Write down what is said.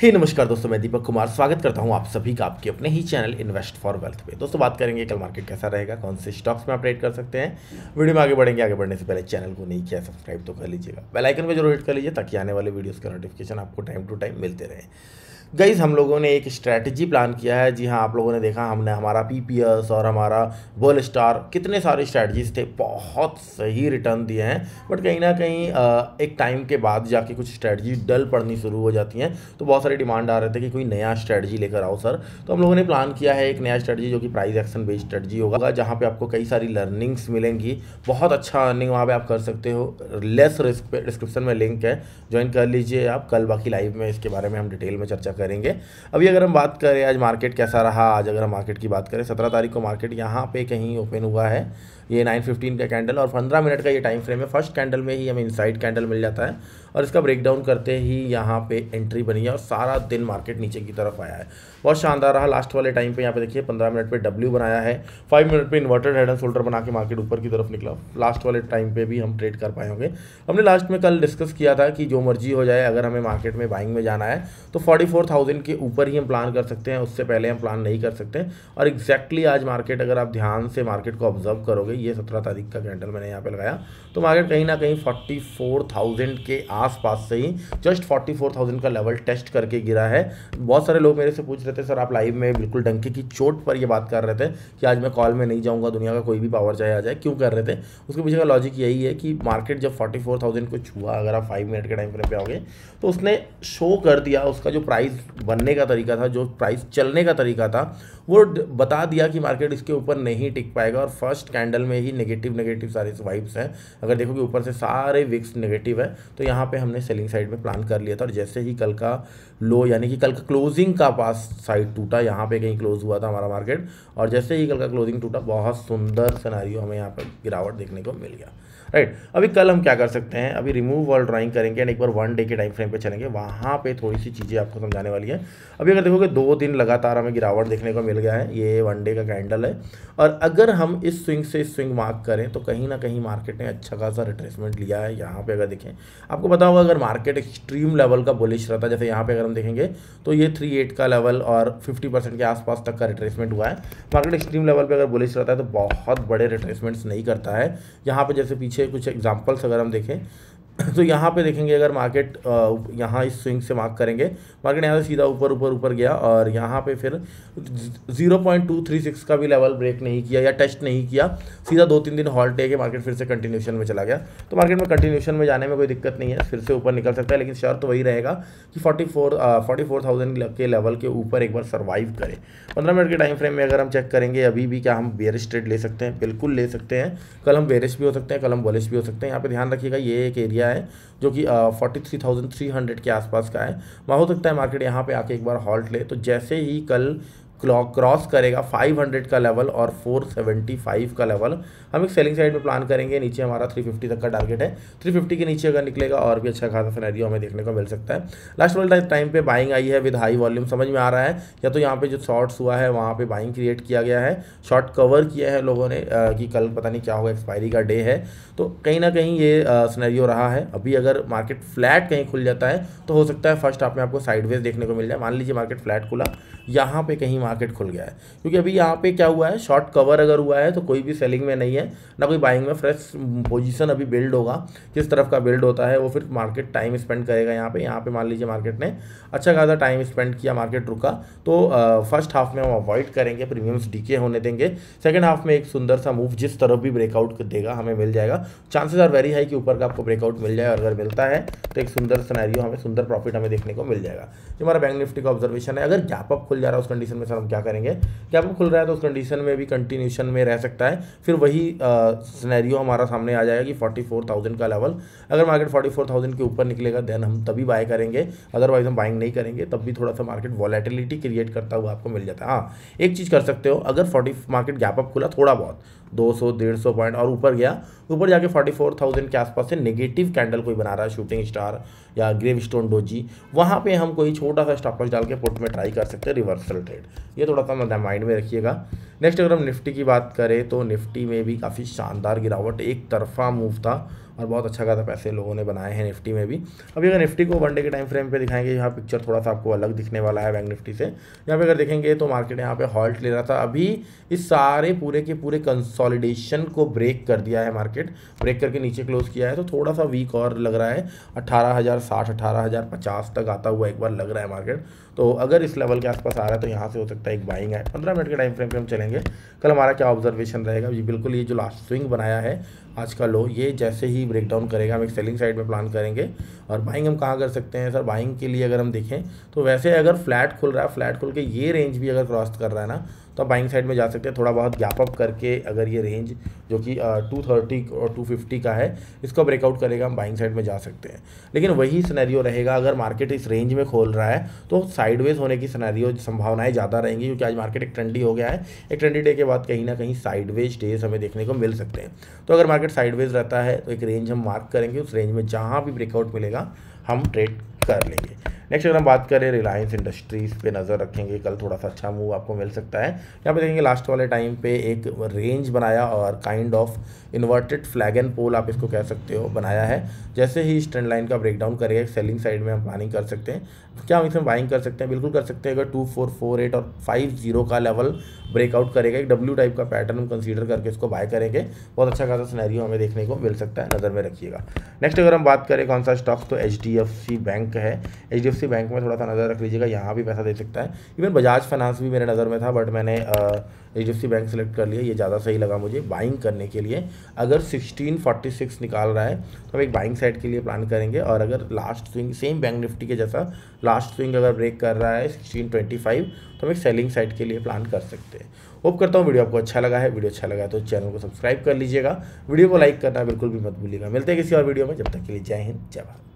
हे hey, नमस्कार दोस्तों मैं दीपक कुमार स्वागत करता हूं आप सभी का आपके अपने ही चैनल इन्वेस्ट फॉर वेल्थ पे दोस्तों बात करेंगे कल मार्केट कैसा रहेगा कौन से स्टॉक्स में अपडेट कर सकते हैं वीडियो में आगे बढ़ेंगे आगे बढ़ने से पहले चैनल को नहीं किया सब्सक्राइब तो कर लीजिएगा बेलाइकन पर जरूर हिट कर लीजिए ताकि आने वाले वीडियोज़ का नोटिफिकेशन आपको टाइम टू टाइम मिलते रहे गईज़ हम लोगों ने एक स्ट्रैटेजी प्लान किया है जी हाँ आप लोगों ने देखा हमने हमारा पी और हमारा वर्ल्ड स्टार कितने सारे स्ट्रैटजीज थे बहुत सही रिटर्न दिए हैं बट कहीं ना कहीं एक टाइम के बाद जाके कुछ स्ट्रैटजी डल पड़नी शुरू हो जाती हैं तो बहुत सारे डिमांड आ रहे थे कि कोई नया स्ट्रैटजी लेकर आओ सर तो हम लोगों ने प्लान किया है एक नया स्ट्रैटजी जो कि प्राइज एक्शन बेस्ड स्ट्रैटजी होगा जहाँ पर आपको कई सारी लर्निंग्स मिलेंगी बहुत अच्छा अर्निंग वहाँ पर आप कर सकते हो लेस रिस्क पे डिस्क्रिप्शन में लिंक है ज्वाइन कर लीजिए आप कल बाकी लाइव में इसके बारे में हम डिटेल में चर्चा करेंगे अभी अगर हम बात करें आज मार्केट कैसा रहा आज अगर हम मार्केट की बात करें सत्रह तारीख को मार्केट यहाँ पे कहीं ओपन हुआ है ये नाइन का कैंडल और पंद्रह मिनट का ये टाइम फ्रेम है फर्स्ट कैंडल में ही हमें इनसाइड कैंडल मिल जाता है और इसका ब्रेकडाउन करते ही यहाँ पे एंट्री बनी है और सारा दिन मार्केट नीचे की तरफ आया है बहुत शानदार रहा लास्ट वाले टाइम पे यहाँ पे देखिए पंद्रह मिनट पे डब्ल्यू बनाया है फाइव मिनट पे इन्वर्टेड हेड एंड शोल्डर बना के मार्केट ऊपर की तरफ निकला लास्ट वाले टाइम पे भी हम ट्रेड कर पाए होंगे हमने लास्ट में कल डिस्कस किया था कि जो मर्जी हो जाए अगर हमें मार्केट में बाइंग में जाना है तो फोर्टी फोर थाउजेंड के ऊपर ही हम प्लान कर सकते हैं उससे पहले हम प्लान नहीं कर सकते और एग्जैक्टली आज मार्केट अगर आप ध्यान से मार्केट को ऑब्जर्व करोगे गई ये सत्रह तारीख का कैंडल मैंने यहाँ पे लगाया तो मार्केट कहीं ना कहीं फोर्टी फोर थाउजेंड के आसपास से ही जस्ट फोर्टी फोर थाउजेंड का लेवल टेस्ट करके गिरा है बहुत सारे लोग मेरे से पूछ रहे थे सर आप लाइव में बिल्कुल डंके की चोट पर यह बात कर रहे थे कि आज मैं कॉल में नहीं जाऊँगा दुनिया का कोई भी पावर चाहे आ जाए क्यों कर रहे थे उसके पीछे का लॉजिक यही है कि मार्केट जब फोर्टी फोर थाउजेंड को छुआ अगर आप फाइव मिनट के टाइम फ्रेम पे आओगे तो उसने शो कर दिया उसका जो प्राइस बनने का तरीका था जो प्राइस चलने का तरीका था वो बता दिया कि मार्केट इसके ऊपर नहीं टिक पाएगा और फर्स्ट कैंडल में ही नेगेटिव नेगेटिव सारे वाइब्स हैं अगर देखोगे ऊपर से सारे विक्स नेगेटिव है तो यहाँ पे हमने सेलिंग साइड में प्लान कर लिया था और जैसे ही कल का लो यानी कि कल का क्लोजिंग का पास साइड टूटा यहाँ पे कहीं क्लोज हुआ था हमारा मार्केट और जैसे ही कल का क्लोजिंग टूटा बहुत सुंदर सनारियों हमें यहाँ पर गिरावट देखने को मिल गया राइट अभी कल हम क्या कर सकते हैं अभी रिमूव वॉल ड्राइंग करेंगे एंड एक बार वन डे के टाइम फ्रेम पे चलेंगे वहाँ पे थोड़ी सी चीज़ें आपको समझाने वाली है अभी अगर देखोगे दो दिन लगातार हमें गिरावट देखने को मिल गया है ये वन डे का कैंडल है और अगर हम इस स्विंग से इस स्विंग मार्क करें तो कहीं ना कहीं मार्केट ने अच्छा खासा रिट्रेसमेंट लिया है यहाँ पर अगर देखें आपको पता होगा अगर मार्केट एक्सट्रीम लेवल का बुलिश रहता जैसे यहाँ पर अगर हम देखेंगे तो ये थ्री एट का लेवल और फिफ्टी परसेंट के आसपास तक का रिट्रेसमेंट हुआ है मार्केट एक्सट्रीम लेवल पर अगर बुलिश रहता है तो बहुत बड़े रिट्रेसमेंट्स नहीं करता है यहाँ पर जैसे पीछे कुछ एग्जाम्पल्स अगर हम देखें तो यहाँ पे देखेंगे अगर मार्केट यहाँ इस स्विंग से मार्क करेंगे मार्केट यहाँ से सीधा ऊपर ऊपर ऊपर गया और यहाँ पे फिर 0.236 का भी लेवल ब्रेक नहीं किया या टेस्ट नहीं किया सीधा दो तीन दिन हॉल्ट है कि मार्केट फिर से कंटिन्यूशन में चला गया तो मार्केट में कंटिन्यूशन में जाने में कोई दिक्कत नहीं है फिर से ऊपर निकल सकता है लेकिन शर्त तो वही रहेगा कि फोर्टी फोर्टी के लेवल के ऊपर एक बार सर्वाइव करें पंद्रह मिनट के टाइम फ्रेम में अगर हम चेक करेंगे अभी भी क्या हम बेरिश ट्रेड ले सकते हैं बिल्कुल ले सकते हैं कल हम बेरिश भी हो सकते हैं कल हम बोलिश भी हो सकते हैं यहाँ पर ध्यान रखिएगा ये एक एरिया एरिया है जो कि forty three thousand three hundred के आसपास का है वहाँ हो सकता है मार्केट यहाँ पे आके एक बार हॉल्ट ले तो जैसे ही कल क्रॉस करेगा 500 का लेवल और 475 का लेवल हम एक सेलिंग साइड में प्लान करेंगे नीचे हमारा 350 तक का टारगेट है 350 के नीचे अगर निकलेगा और भी अच्छा खासा सैनैरियो हमें देखने को मिल सकता है लास्ट वर्ल्ड टाइम पे बाइंग आई है विद हाई वॉल्यूम समझ में आ रहा है या तो यहाँ पे जो शॉर्ट्स हुआ है वहाँ पर बाइंग क्रिएट किया गया है शॉर्ट कवर किया है लोगों ने कि कल पता नहीं क्या होगा एक्सपायरी का डे है तो कहीं ना कहीं ये सैनैरियो रहा है अभी अगर मार्केट फ्लैट कहीं खुल जाता है तो हो सकता है फर्स्ट आप में आपको साइडवेज देखने को मिल जाए मान लीजिए मार्केट फ्लैट खुला यहाँ पे कहीं मार्केट खुल गया है क्योंकि अभी यहाँ पे क्या हुआ है शॉर्ट कवर अगर हुआ है तो कोई भी सेलिंग में नहीं है ना कोई बाइंग में फ्रेश पोजीशन अभी बिल्ड होगा जिस तरफ का बिल्ड होता है वो फिर मार्केट टाइम स्पेंड करेगा यहाँ पे यहाँ पे मान लीजिए मार्केट ने अच्छा खासा टाइम स्पेंड किया मार्केट रुका तो फर्स्ट हाफ में हम अवॉइड करेंगे प्रीमियम्स डीके होने देंगे सेकेंड हाफ में एक सुंदर सा मूव जिस तरफ भी ब्रेकआउट देगा हमें मिल जाएगा चांसेस आर वेरी हाई कि ऊपर का आपको ब्रेकआउट मिल जाए और अगर मिलता है तो एक सुंदर सनारियो हमें सुंदर प्रॉफिट हमें देखने को मिल जाएगा जो हमारा बैंक निफ्टी का ऑब्जर्वेशन है अगर गैप अप खुल जा रहा है उस कंडीशन में सर हम क्या करेंगे कि आपको खुल रहा है तो उस कंडीशन में भी कंटिन्यूशन में रह सकता है फिर वही सिनेरियो हमारा सामने आ जाएगा कि फोर्टी फोर थाउजेंड का लेवल अगर मार्केट फोर्टी फोर थाउजेंड के ऊपर निकलेगा देन हम तभी बाय करेंगे अदरवाइज हम बाइंग नहीं करेंगे तब भी थोड़ा सा मार्केट वॉलेटिलिटी क्रिएट करता हुआ आपको मिल जाता है हाँ एक चीज़ कर सकते हो अगर फोर्टी मार्केट गैप अप खुला थोड़ा बहुत 200 150 पॉइंट और ऊपर गया ऊपर जाके 44,000 के आसपास से नेगेटिव कैंडल कोई बना रहा है शूटिंग स्टार या ग्रेव स्टोन डोजी वहाँ पे हम कोई छोटा सा स्टॉपलॉस डाल के पुट में ट्राई कर सकते हैं रिवर्सल ट्रेड ये थोड़ा सा मतलब माइंड में रखिएगा नेक्स्ट अगर हम निफ्टी की बात करें तो निफ्टी में भी काफ़ी शानदार गिरावट एक तरफा मूव था और बहुत अच्छा खासा पैसे लोगों ने बनाए हैं निफ्टी में भी अभी अगर निफ्टी को वनडे के टाइम फ्रेम पर दिखाएंगे यहाँ पिक्चर थोड़ा सा आपको अलग दिखने वाला है बैंक निफ्टी से यहाँ पे अगर देखेंगे तो मार्केट यहाँ पे हॉल्ट ले रहा था अभी इस सारे पूरे के पूरे कंसॉलिडेशन को ब्रेक कर दिया है मार्केट ब्रेक करके नीचे क्लोज किया है तो थोड़ा सा वीक और लग रहा है अट्ठारह हज़ार साठ हज़ार पचास तक आता हुआ एक बार लग रहा है मार्केट तो अगर इस लेवल के आसपास आ रहा है तो यहाँ से हो सकता है एक बाइंग है पंद्रह मिनट के टाइम फ्रेम पर हम चलेंगे कल हमारा क्या ऑब्जर्वेशन रहेगा जी बिल्कुल ये जो लास्ट स्विंग बनाया है आज का लो ये जैसे ही ब्रेक डाउन करेगा हम एक सेलिंग साइड में प्लान करेंगे और बाइंग हम कहाँ कर सकते हैं सर बाइंग के लिए अगर हम देखें तो वैसे अगर फ्लैट खुल रहा है फ्लैट खुल के ये रेंज भी अगर क्रॉस कर रहा है ना तो आप बाइंग साइड में जा सकते हैं थोड़ा बहुत गैप अप करके अगर ये रेंज जो कि टू थर्टी और टू फिफ्टी का है इसको ब्रेकआउट करेगा हम बाइंग साइड में जा सकते हैं लेकिन वही सिनेरियो रहेगा अगर मार्केट इस रेंज में खोल रहा है तो साइडवेज होने की सिनेरियो संभावनाएं ज़्यादा रहेंगी क्योंकि आज मार्केट एक ट्रेंडी हो गया है एक ट्रेंडी डे के बाद कहीं ना कहीं साइडवेज डेज हमें देखने को मिल सकते हैं तो अगर मार्केट साइडवेज रहता है तो एक रेंज हम मार्क करेंगे उस रेंज में जहाँ भी ब्रेकआउट मिलेगा हम ट्रेड कर लेंगे नेक्स्ट अगर हम बात करें रिलायंस इंडस्ट्रीज़ पे नज़र रखेंगे कल थोड़ा सा अच्छा मूव आपको मिल सकता है यहाँ पे देखेंगे लास्ट वाले टाइम पे एक रेंज बनाया और kind of inverted flag and pole आप इसको कह सकते हो बनाया है जैसे ही इस ट्रेंड लाइन का ब्रेकडाउन करेगा सेलिंग साइड में हम प्लानिंग कर सकते हैं क्या हम इसमें बाइंग कर सकते हैं बिल्कुल कर सकते हैं अगर टू फोर फोर एट और फाइव जीरो का लेवल ब्रेकआउट करेगा एक डब्ल्यू टाइप का पैटर्न हम कंसीडर करके इसको बाय करेंगे बहुत अच्छा खासा सिनेरियो हमें देखने को मिल सकता है नज़र में रखिएगा नेक्स्ट अगर हम बात करें कौन सा स्टॉक तो एच बैंक बैंक है एच बैंक में थोड़ा सा नज़र रख लीजिएगा यहाँ भी पैसा दे सकता है इवन बजाज फाइनेंस भी मेरे नज़र में था बट मैंने एच डी बैंक सेलेक्ट कर लिया ये ज़्यादा सही लगा मुझे बाइंग करने के लिए अगर सिक्सटीन फोर्टी सिक्स निकाल रहा है तो हम एक बाइंग साइड के लिए प्लान करेंगे और अगर last swing same bank Nifty के जैसा लास्ट स्विंग अगर ब्रेक कर रहा है सिक्सटीन ट्वेंटी फाइव तो हम एक सेलिंग साइड के लिए प्लान कर सकते हैं होप करता हूँ वीडियो आपको अच्छा लगा है वीडियो अच्छा लगा है तो चैनल को सब्सक्राइब कर लीजिएगा वीडियो को लाइक करना बिल्कुल भी मत भूलिएगा मिलते हैं किसी और वीडियो में जब तक के लिए जय हिंद जय भारत